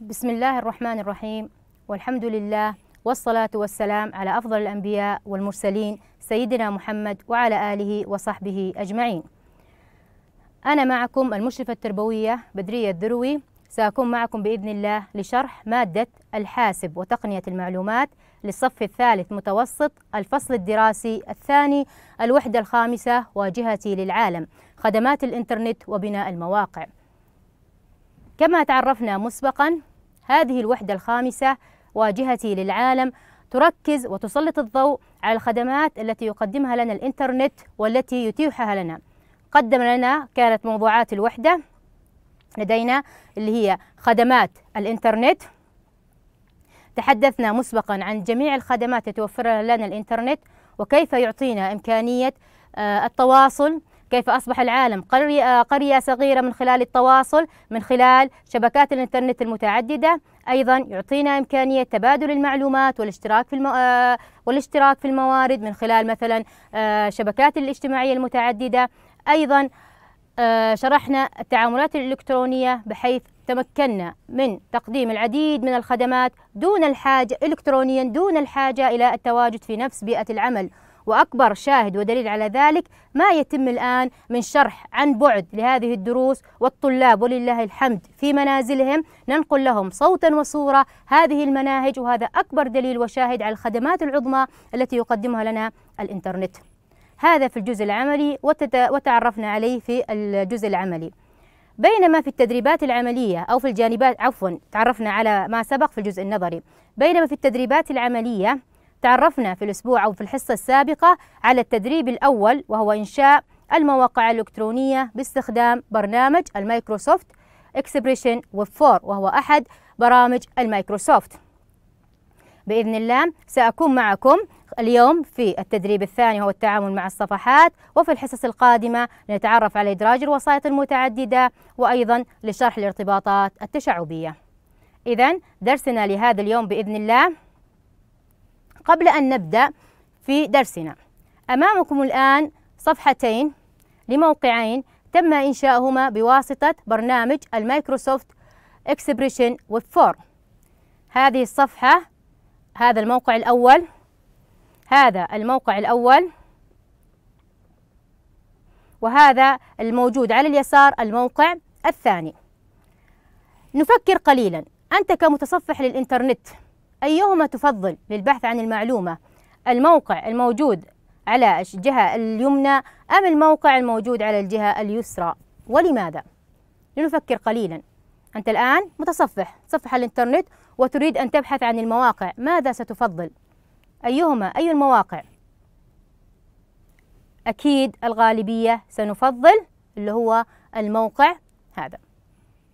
بسم الله الرحمن الرحيم والحمد لله والصلاة والسلام على أفضل الأنبياء والمرسلين سيدنا محمد وعلى آله وصحبه أجمعين أنا معكم المشرفة التربوية بدرية الدروي سأكون معكم بإذن الله لشرح مادة الحاسب وتقنية المعلومات للصف الثالث متوسط الفصل الدراسي الثاني الوحدة الخامسة واجهتي للعالم خدمات الإنترنت وبناء المواقع كما تعرفنا مسبقا هذه الوحدة الخامسة واجهتي للعالم تركز وتسلط الضوء على الخدمات التي يقدمها لنا الإنترنت والتي يتيحها لنا قدم لنا كانت موضوعات الوحدة لدينا اللي هي خدمات الإنترنت تحدثنا مسبقا عن جميع الخدمات التي توفرها لنا الإنترنت وكيف يعطينا إمكانية آه، التواصل كيف أصبح العالم قرية, آه، قرية صغيرة من خلال التواصل من خلال شبكات الإنترنت المتعددة أيضا يعطينا إمكانية تبادل المعلومات والاشتراك في المو... آه، والاشتراك في الموارد من خلال مثلا آه، شبكات الاجتماعية المتعددة أيضا شرحنا التعاملات الإلكترونية بحيث تمكنا من تقديم العديد من الخدمات دون الحاجة إلكترونيا دون الحاجة إلى التواجد في نفس بيئة العمل وأكبر شاهد ودليل على ذلك ما يتم الآن من شرح عن بعد لهذه الدروس والطلاب ولله الحمد في منازلهم ننقل لهم صوتا وصورة هذه المناهج وهذا أكبر دليل وشاهد على الخدمات العظمى التي يقدمها لنا الإنترنت هذا في الجزء العملي وتعرفنا عليه في الجزء العملي بينما في التدريبات العملية أو في الجانبات عفوا تعرفنا على ما سبق في الجزء النظري بينما في التدريبات العملية تعرفنا في الأسبوع أو في الحصة السابقة على التدريب الأول وهو إنشاء المواقع الإلكترونية باستخدام برنامج المايكروسوفت إكسبريشن ويب فور وهو أحد برامج المايكروسوفت بإذن الله سأكون معكم اليوم في التدريب الثاني هو التعامل مع الصفحات وفي الحصص القادمة نتعرف على إدراج الوسائط المتعددة وأيضا لشرح الارتباطات التشعبية إذا درسنا لهذا اليوم بإذن الله قبل أن نبدأ في درسنا أمامكم الآن صفحتين لموقعين تم إنشاؤهما بواسطة برنامج المايكروسوفت إكسبريشن ويب فورم هذه الصفحة هذا الموقع الأول هذا الموقع الأول وهذا الموجود على اليسار الموقع الثاني نفكر قليلا أنت كمتصفح للإنترنت أيهما تفضل للبحث عن المعلومة الموقع الموجود على الجهة اليمنى أم الموقع الموجود على الجهة اليسرى ولماذا؟ لنفكر قليلا أنت الآن متصفح صفح الإنترنت وتريد أن تبحث عن المواقع ماذا ستفضل؟ أيهما أي المواقع؟ أكيد الغالبية سنفضل اللي هو الموقع هذا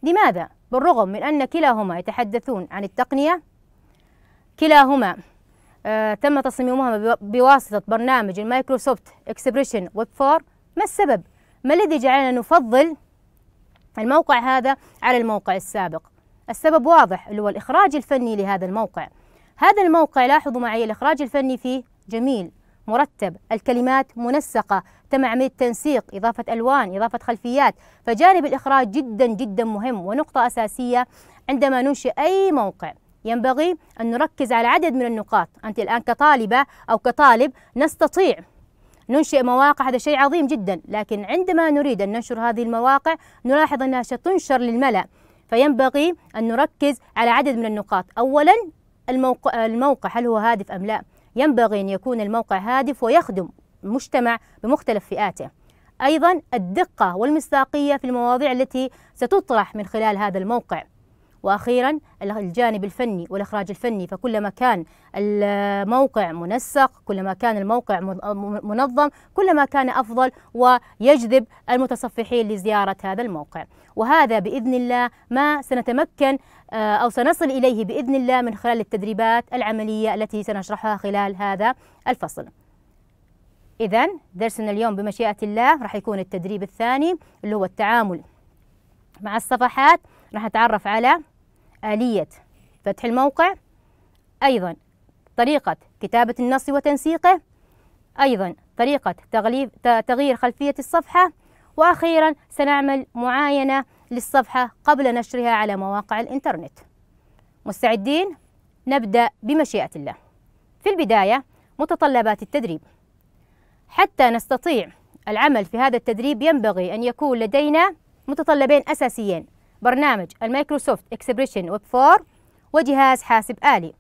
لماذا؟ بالرغم من أن كلاهما يتحدثون عن التقنية كلاهما آه، تم تصميمهما بواسطة برنامج المايكروسوفت اكسبريشن ويب فور ما السبب؟ ما الذي جعلنا نفضل الموقع هذا على الموقع السابق؟ السبب واضح اللي هو الإخراج الفني لهذا الموقع هذا الموقع لاحظوا معي الإخراج الفني فيه جميل مرتب الكلمات منسقة تم عملية تنسيق إضافة ألوان إضافة خلفيات فجانب الإخراج جدا جدا مهم ونقطة أساسية عندما ننشئ أي موقع ينبغي أن نركز على عدد من النقاط أنت الآن كطالبة أو كطالب نستطيع ننشئ مواقع هذا شيء عظيم جدا لكن عندما نريد أن ننشر هذه المواقع نلاحظ أنها ستنشر للملأ فينبغي أن نركز على عدد من النقاط أولا الموقع, الموقع هل هو هادف أم لا ينبغي أن يكون الموقع هادف ويخدم المجتمع بمختلف فئاته أيضا الدقة والمصداقية في المواضيع التي ستطرح من خلال هذا الموقع واخيرا الجانب الفني والاخراج الفني فكلما كان الموقع منسق كلما كان الموقع منظم كلما كان افضل ويجذب المتصفحين لزياره هذا الموقع وهذا باذن الله ما سنتمكن آه، او سنصل اليه باذن الله من خلال التدريبات العمليه التي سنشرحها خلال هذا الفصل إذا درسنا اليوم بمشيئة الله راح يكون التدريب الثاني اللي هو التعامل مع الصفحات راح نتعرف على آلية فتح الموقع أيضا طريقة كتابة النص وتنسيقه أيضا طريقة تغليف تغيير خلفية الصفحة وأخيرا سنعمل معاينة للصفحة قبل نشرها على مواقع الإنترنت مستعدين؟ نبدأ بمشيئة الله في البداية متطلبات التدريب حتى نستطيع العمل في هذا التدريب ينبغي أن يكون لدينا متطلبين أساسيين برنامج المايكروسوفت اكسبريشن ويب 4 وجهاز حاسب آلي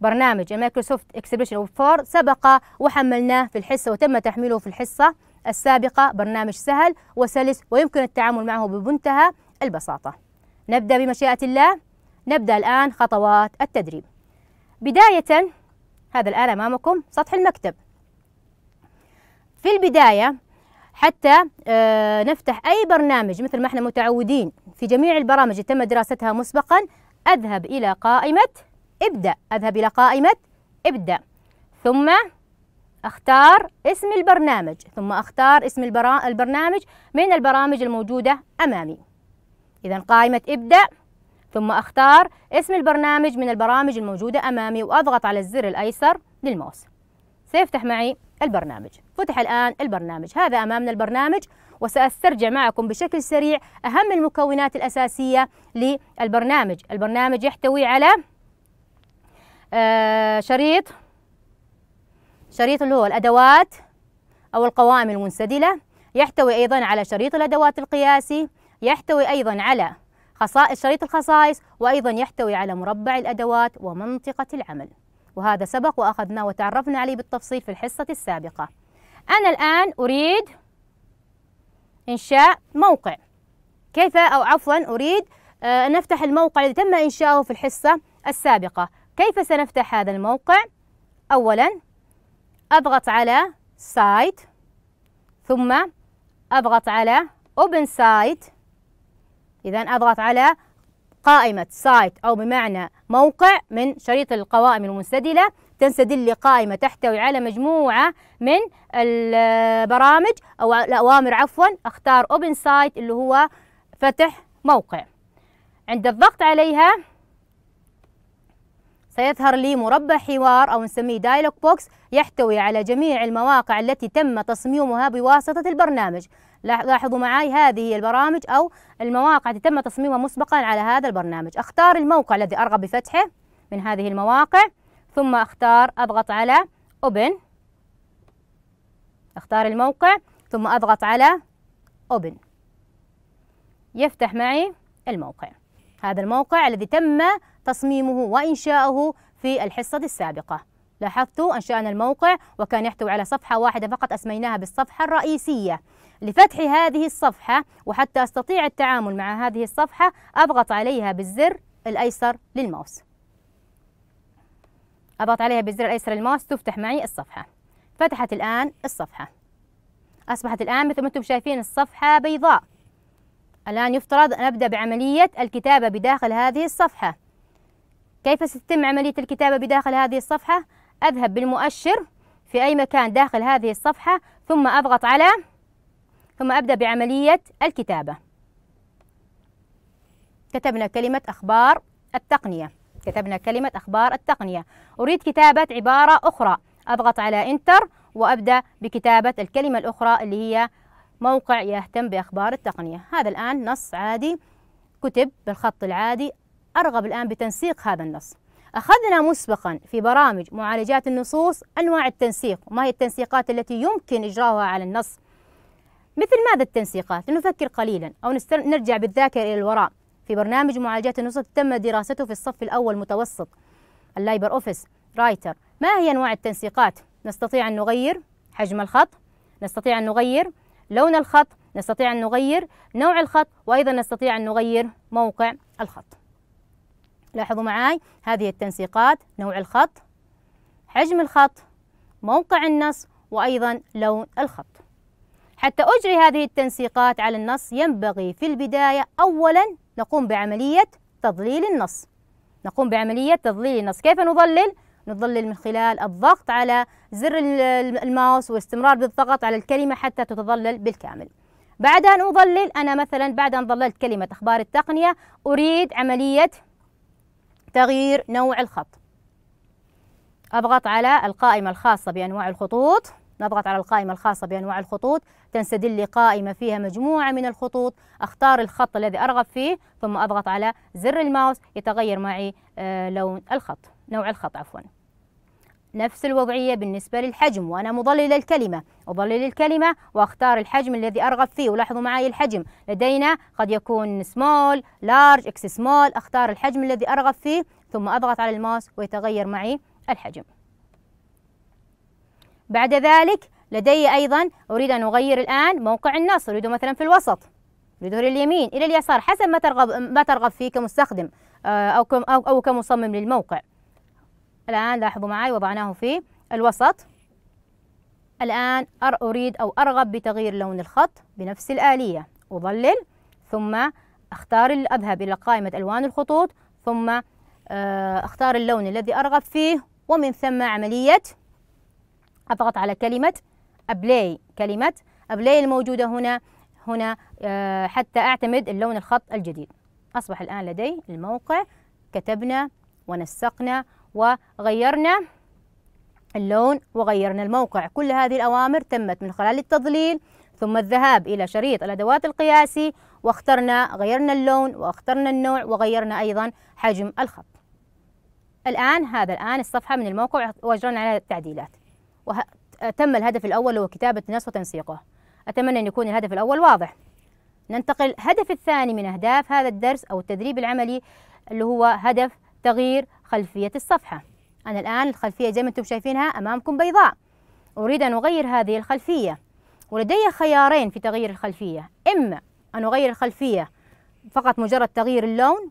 برنامج المايكروسوفت اكسبريشن ويب 4 سبق وحملناه في الحصة وتم تحميله في الحصة السابقة برنامج سهل وسلس ويمكن التعامل معه بمنتهى البساطة نبدأ بمشيئة الله نبدأ الآن خطوات التدريب بداية هذا الآن أمامكم سطح المكتب في البداية حتى آه، نفتح أي برنامج مثل ما احنا متعودين في جميع البرامج تم دراستها مسبقا أذهب إلى قائمة ابدأ أذهب إلى قائمة ابدأ ثم أختار اسم البرنامج ثم أختار اسم البرنامج من البرامج الموجودة أمامي إذا قائمة ابدأ ثم أختار اسم البرنامج من البرامج الموجودة أمامي وأضغط على الزر الأيسر للماوس سيفتح معي البرنامج فتح الآن البرنامج هذا أمامنا البرنامج وسأسترجع معكم بشكل سريع أهم المكونات الأساسية للبرنامج البرنامج يحتوي على آه، شريط شريط اللي هو الأدوات أو القوائم المنسدلة يحتوي أيضا على شريط الأدوات القياسي يحتوي أيضا على خصائص شريط الخصائص وأيضا يحتوي على مربع الأدوات ومنطقة العمل وهذا سبق وأخذناه وتعرفنا عليه بالتفصيل في الحصة السابقة أنا الآن أريد إنشاء موقع كيف أو عفوا أريد أن آه، نفتح الموقع الذي تم إنشاؤه في الحصة السابقة كيف سنفتح هذا الموقع؟ أولا أضغط على سايت ثم أضغط على أوبن سايت إذا أضغط على قائمة سايت أو بمعنى موقع من شريط القوائم المنسدلة تنسدل لقائمة تحتوي على مجموعة من البرامج أو الأوامر عفوا أختار أوبن سايت اللي هو فتح موقع عند الضغط عليها سيظهر لي مربع حوار أو نسميه دايلوج بوكس يحتوي على جميع المواقع التي تم تصميمها بواسطة البرنامج لاحظوا معي هذه هي البرامج أو المواقع التي تم تصميمها مسبقا على هذا البرنامج أختار الموقع الذي أرغب بفتحه من هذه المواقع ثم أختار أضغط على Open أختار الموقع ثم أضغط على Open يفتح معي الموقع هذا الموقع الذي تم تصميمه وإنشاؤه في الحصة السابقة لاحظت أنشأنا الموقع وكان يحتوي على صفحة واحدة فقط أسميناها بالصفحة الرئيسية لفتح هذه الصفحة وحتى أستطيع التعامل مع هذه الصفحة أضغط عليها بالزر الأيسر للماوس أضغط عليها بالزر الأيسر للماوس تفتح معي الصفحة فتحت الآن الصفحة أصبحت الآن مثل ما أنتم شايفين الصفحة بيضاء الآن يفترض أن أبدأ بعملية الكتابة بداخل هذه الصفحة كيف ستتم عملية الكتابة بداخل هذه الصفحة؟ أذهب بالمؤشر في أي مكان داخل هذه الصفحة ثم أضغط على ثم أبدأ بعملية الكتابة كتبنا كلمة أخبار التقنية كتبنا كلمة أخبار التقنية أريد كتابة عبارة أخرى أضغط على إنتر وأبدأ بكتابة الكلمة الأخرى اللي هي موقع يهتم بأخبار التقنية هذا الآن نص عادي كتب بالخط العادي أرغب الآن بتنسيق هذا النص أخذنا مسبقا في برامج معالجات النصوص أنواع التنسيق وما هي التنسيقات التي يمكن إجراؤها على النص مثل ماذا التنسيقات؟ لنفكر قليلا أو نستر... نرجع بالذاكرة إلى الوراء في برنامج معالجات النصوص تم دراسته في الصف الأول متوسط اللايبر أوفيس رايتر ما هي أنواع التنسيقات؟ نستطيع أن نغير حجم الخط نستطيع أن نغير لون الخط نستطيع أن نغير نوع الخط وأيضا نستطيع أن نغير موقع الخط لاحظوا معاي هذه التنسيقات نوع الخط حجم الخط موقع النص وأيضا لون الخط حتى أجري هذه التنسيقات على النص ينبغي في البداية أولا نقوم بعملية تظليل النص نقوم بعملية تظليل النص كيف نظلل؟ نظلل من خلال الضغط على زر الماوس واستمرار بالضغط على الكلمة حتى تتظلل بالكامل بعد أن أظلل أنا مثلا بعد أن ظللت كلمة أخبار التقنية أريد عملية تغيير نوع الخط أضغط على القائمة الخاصة بأنواع الخطوط نضغط على القائمة الخاصة بأنواع الخطوط تنسدل لي قائمة فيها مجموعة من الخطوط أختار الخط الذي أرغب فيه ثم أضغط على زر الماوس يتغير معي آه، لون الخط نوع الخط عفواً نفس الوضعية بالنسبة للحجم وأنا مضلل الكلمة أضلل الكلمة وأختار الحجم الذي أرغب فيه ولاحظوا معي الحجم لدينا قد يكون سمول لارج اكس سمول أختار الحجم الذي أرغب فيه ثم أضغط على الماوس ويتغير معي الحجم بعد ذلك لدي أيضا أريد أن أغير الآن موقع النص أريده مثلا في الوسط أريده لليمين إلى اليسار حسب ما ترغب, ما ترغب فيه كمستخدم آه، أو كمصمم للموقع الآن لاحظوا معي وضعناه في الوسط الآن أريد أو أرغب بتغيير لون الخط بنفس الآلية أظلل ثم أختار أذهب إلى قائمة ألوان الخطوط ثم آه، أختار اللون الذي أرغب فيه ومن ثم عملية أضغط على كلمة أبلاي كلمة أبلاي الموجودة هنا هنا آه، حتى أعتمد اللون الخط الجديد أصبح الآن لدي الموقع كتبنا ونسقنا وغيرنا اللون وغيرنا الموقع كل هذه الأوامر تمت من خلال التضليل ثم الذهاب إلى شريط الأدوات القياسي واخترنا غيرنا اللون واخترنا النوع وغيرنا أيضا حجم الخط الآن هذا الآن الصفحة من الموقع وأجرنا على التعديلات وتم الهدف الأول هو كتابة نص وتنسيقه أتمنى أن يكون الهدف الأول واضح ننتقل الهدف الثاني من أهداف هذا الدرس أو التدريب العملي اللي هو هدف تغيير خلفية الصفحة أنا الآن الخلفية زي ما أنتم شايفينها أمامكم بيضاء أريد أن أغير هذه الخلفية ولدي خيارين في تغيير الخلفية إما أن أغير الخلفية فقط مجرد تغيير اللون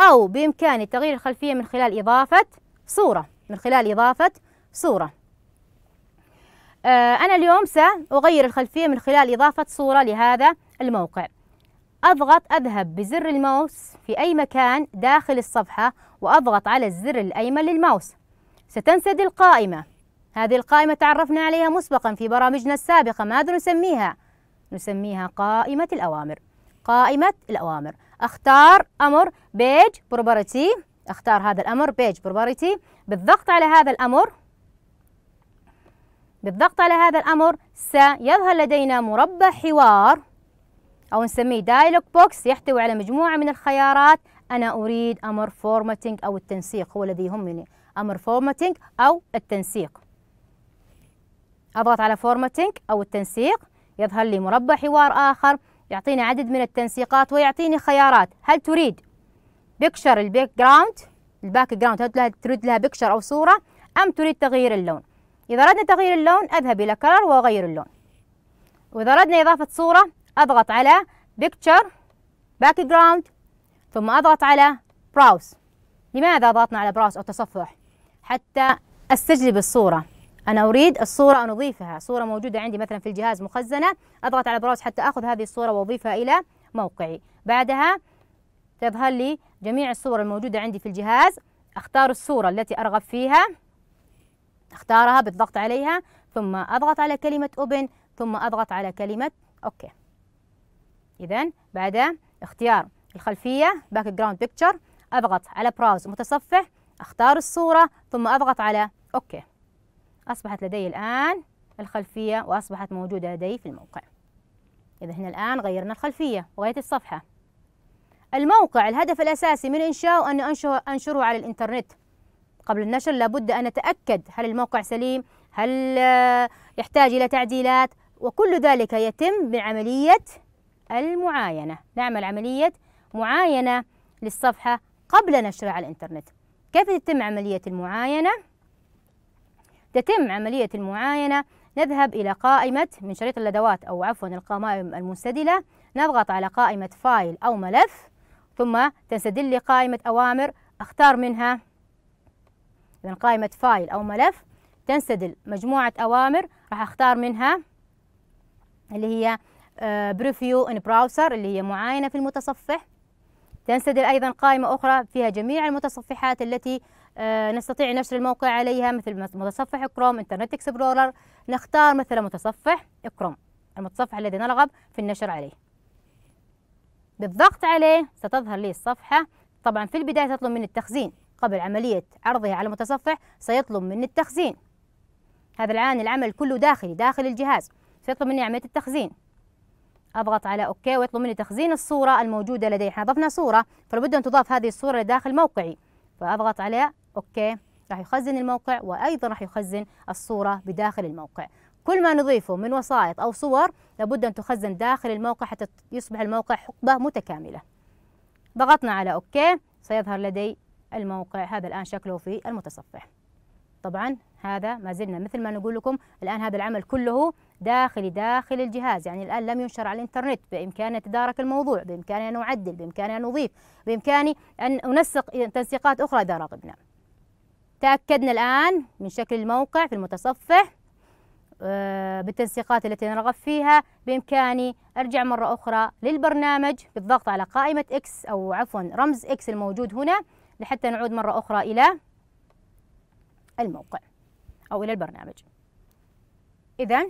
أو بإمكاني تغيير الخلفية من خلال إضافة صورة من خلال إضافة صورة آه أنا اليوم سأغير الخلفية من خلال إضافة صورة لهذا الموقع أضغط أذهب بزر الماوس في أي مكان داخل الصفحة وأضغط على الزر الأيمن للماوس ستنسد القائمة هذه القائمة تعرفنا عليها مسبقا في برامجنا السابقة ماذا نسميها؟ نسميها قائمة الأوامر قائمة الأوامر أختار أمر بيج بروبرتي أختار هذا الأمر بيج بروبرتي بالضغط على هذا الأمر بالضغط على هذا الأمر سيظهر لدينا مربع حوار أو نسميه دايلوج بوكس يحتوي على مجموعة من الخيارات أنا أريد أمر فورماتينج أو التنسيق هو الذي يهمني أمر فورماتينج أو التنسيق أضغط على فورماتينج أو التنسيق يظهر لي مربع حوار آخر يعطيني عدد من التنسيقات ويعطيني خيارات هل تريد بيكشر البيك جراوند الباك جراوند هل تريد لها بيكشر أو صورة أم تريد تغيير اللون إذا أردنا تغيير اللون أذهب إلى كلر وأغير اللون وإذا أردنا إضافة صورة أضغط على بيكتشر باك جراوند ثم أضغط على براوس لماذا ضغطنا على براوس أو تصفح حتى استجلب الصورة أنا أريد الصورة أن أضيفها صورة موجودة عندي مثلا في الجهاز مخزنة أضغط على براوس حتى أخذ هذه الصورة وأضيفها إلى موقعي بعدها تظهر لي جميع الصور الموجودة عندي في الجهاز أختار الصورة التي أرغب فيها أختارها بالضغط عليها ثم أضغط على كلمة أوبن ثم أضغط على كلمة أوكي إذا بعد اختيار الخلفية باك جراوند بيكتشر أضغط على براوز متصفح أختار الصورة ثم أضغط على أوكي أصبحت لدي الآن الخلفية وأصبحت موجودة لدي في الموقع إذا هنا الآن غيرنا الخلفية وغيرت الصفحة الموقع الهدف الأساسي من إنشاؤه أن أنشره على الإنترنت قبل النشر لابد أن أتأكد هل الموقع سليم هل آه، يحتاج إلى تعديلات وكل ذلك يتم بعملية المعاينة نعمل عملية معاينة للصفحة قبل نشرها على الإنترنت كيف تتم عملية المعاينة؟ تتم عملية المعاينة نذهب إلى قائمة من شريط الأدوات أو عفوا القوائم المنسدلة نضغط على قائمة فايل أو ملف ثم تنسدل لي قائمة أوامر أختار منها إذا قائمة فايل أو ملف تنسدل مجموعة أوامر راح أختار منها اللي هي بريفيو ان براوسر اللي هي معاينة في المتصفح تنسدل أيضا قائمة أخرى فيها جميع المتصفحات التي آه، نستطيع نشر الموقع عليها مثل متصفح كروم انترنت اكسبلورر نختار مثلا متصفح كروم المتصفح الذي نرغب في النشر عليه بالضغط عليه ستظهر لي الصفحة طبعا في البداية تطلب مني التخزين قبل عملية عرضها على المتصفح سيطلب مني التخزين هذا الآن العمل كله داخلي داخل الجهاز سيطلب مني عملية التخزين اضغط على اوكي ويطلب مني تخزين الصوره الموجوده لدي احنا ضفنا صوره فلابد ان تضاف هذه الصوره لداخل موقعي فاضغط على اوكي راح يخزن الموقع وايضا راح يخزن الصوره بداخل الموقع كل ما نضيفه من وسائط او صور لابد ان تخزن داخل الموقع حتى يصبح الموقع حقبه متكامله ضغطنا على اوكي سيظهر لدي الموقع هذا الان شكله في المتصفح طبعا هذا ما زلنا مثل ما نقول لكم الان هذا العمل كله داخلي داخل الجهاز يعني الآن لم ينشر على الإنترنت بإمكاني أتدارك الموضوع بإمكاني أن أعدل بإمكاني أن أضيف بإمكاني أن أنسق تنسيقات أخرى إذا رغبنا تأكدنا الآن من شكل الموقع في المتصفح آه، بالتنسيقات التي نرغب فيها بإمكاني أرجع مرة أخرى للبرنامج بالضغط على قائمة إكس أو عفوا رمز إكس الموجود هنا لحتى نعود مرة أخرى إلى الموقع أو إلى البرنامج إذا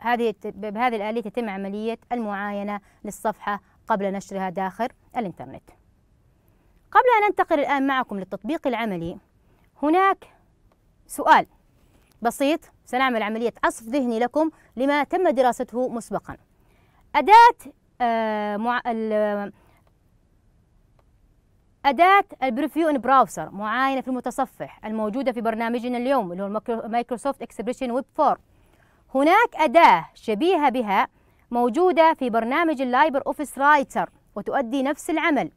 هذه بهذه الآلية تتم عملية المعاينة للصفحة قبل نشرها داخل الإنترنت قبل أن أنتقل الآن معكم للتطبيق العملي هناك سؤال بسيط سنعمل عملية عصف ذهني لكم لما تم دراسته مسبقا أداة آه، مع أداة البريفيو إن براوسر معاينة في المتصفح الموجودة في برنامجنا اليوم اللي هو مايكروسوفت إكسبريشن ويب 4 هناك أداة شبيهة بها موجودة في برنامج اللايبر أوفيس رايتر وتؤدي نفس العمل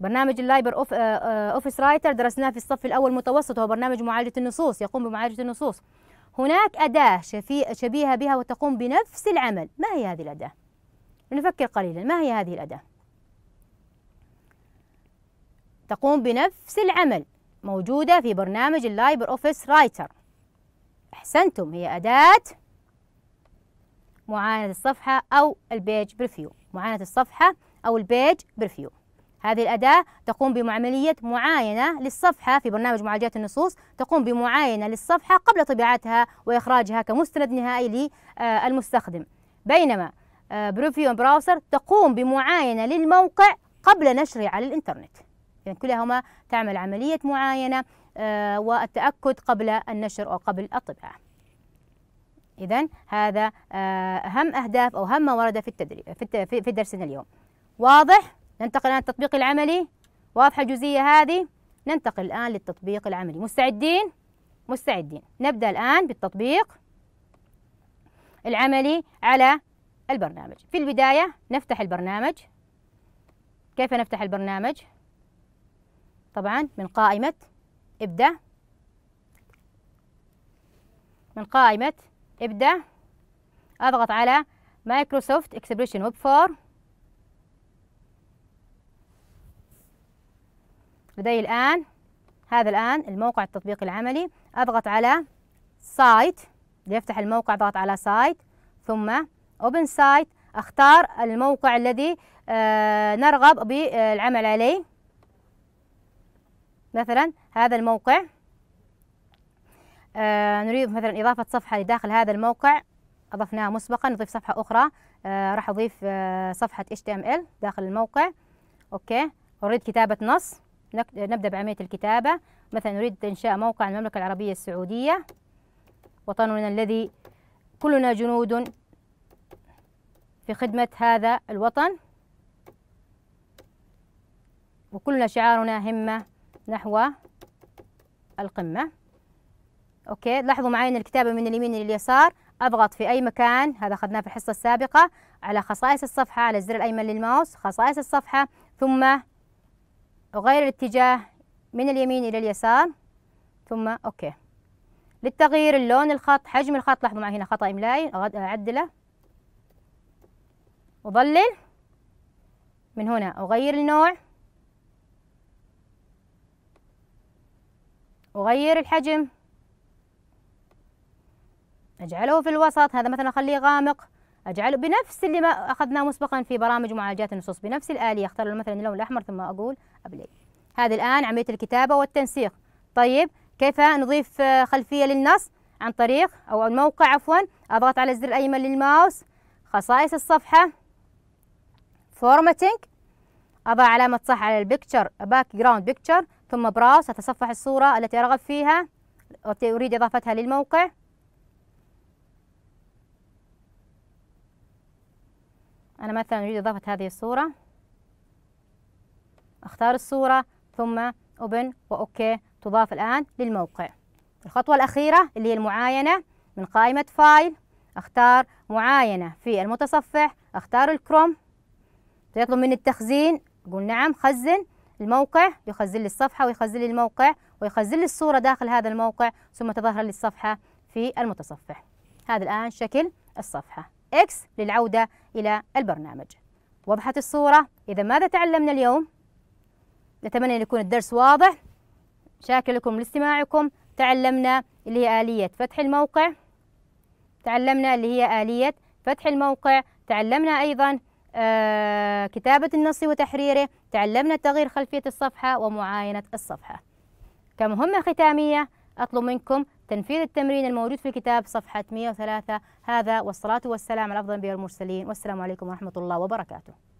برنامج اللايبر أوف أوفيس رايتر درسناه في الصف الأول متوسط هو برنامج معالجة النصوص يقوم بمعالجة النصوص هناك أداة شبيهة بها وتقوم بنفس العمل ما هي هذه الأداة؟ نفكر قليلا ما هي هذه الأداة؟ تقوم بنفس العمل موجودة في برنامج اللايبر أوفيس رايتر أحسنتم هي أداة معاينة الصفحة أو البيج بريفيو معاينة الصفحة أو البيج بريفيو هذه الأداة تقوم بعملية معاينة للصفحة في برنامج معالجات النصوص تقوم بمعاينة للصفحة قبل طباعتها وإخراجها كمستند نهائي للمستخدم بينما آه، بريفيو براوسر تقوم بمعاينة للموقع قبل نشره على الإنترنت يعني كلهما تعمل عملية معاينة آه، والتأكد قبل النشر أو قبل الطباعة إذا هذا آه، أهم أهداف أو أهم ما ورد في التدريب في, في درسنا اليوم واضح؟ ننتقل الآن للتطبيق العملي واضحة الجزئية هذه؟ ننتقل الآن للتطبيق العملي مستعدين؟ مستعدين نبدأ الآن بالتطبيق العملي على البرنامج في البداية نفتح البرنامج كيف نفتح البرنامج؟ طبعا من قائمة ابدأ من قائمة ابدأ أضغط على مايكروسوفت اكسبريشن ويب فور لدي الآن هذا الآن الموقع التطبيق العملي أضغط على سايت ليفتح الموقع أضغط على سايت ثم أوبن سايت أختار الموقع الذي آه، نرغب بالعمل عليه مثلا هذا الموقع آه، نريد مثلا إضافة صفحة لداخل هذا الموقع أضفناها مسبقا نضيف صفحة أخرى آه، راح أضيف آه، صفحة HTML داخل الموقع أوكي أريد كتابة نص نبدأ بعملية الكتابة مثلا نريد إنشاء موقع المملكة العربية السعودية وطننا الذي كلنا جنود في خدمة هذا الوطن وكلنا شعارنا همة نحو القمة اوكي لاحظوا معي ان الكتابه من اليمين لليسار اضغط في اي مكان هذا اخذناه في الحصه السابقه على خصائص الصفحه على الزر الايمن للماوس خصائص الصفحه ثم اغير الاتجاه من اليمين الى اليسار ثم اوكي للتغيير اللون الخط حجم الخط لاحظوا معي هنا خطا املائي اعدله اظلل من هنا اغير النوع أغير الحجم أجعله في الوسط هذا مثلا أخليه غامق أجعله بنفس اللي ما أخذناه مسبقا في برامج معالجات النصوص بنفس الآلية أختار له مثلا اللون الأحمر ثم أقول أبلي هذه الآن عملية الكتابة والتنسيق طيب كيف نضيف خلفية للنص عن طريق أو الموقع عفوا أضغط على الزر الأيمن للماوس خصائص الصفحة فورماتينج أضع علامة صح على البيكتشر باك جراوند بيكتشر ثم براوس أتصفح الصورة التي أرغب فيها أريد إضافتها للموقع أنا مثلا أريد إضافة هذه الصورة أختار الصورة ثم أوبن وأوكي تضاف الآن للموقع الخطوة الأخيرة اللي هي المعاينة من قائمة فايل أختار معاينة في المتصفح أختار الكروم يطلب مني التخزين أقول نعم خزن الموقع يخزن لي الصفحة ويخزن لي الموقع ويخزن لي الصورة داخل هذا الموقع ثم تظهر لي الصفحة في المتصفح هذا الآن شكل الصفحة إكس للعودة إلى البرنامج وضحت الصورة إذا ماذا تعلمنا اليوم؟ نتمنى أن يكون الدرس واضح شاكر لكم لاستماعكم تعلمنا اللي هي آلية فتح الموقع تعلمنا اللي هي آلية فتح الموقع تعلمنا أيضا آه كتابة النص وتحريره تعلمنا تغيير خلفية الصفحة ومعاينة الصفحة كمهمة ختامية أطلب منكم تنفيذ التمرين الموجود في الكتاب صفحة 103 هذا والصلاة والسلام على أفضل الأنبياء المرسلين والسلام عليكم ورحمة الله وبركاته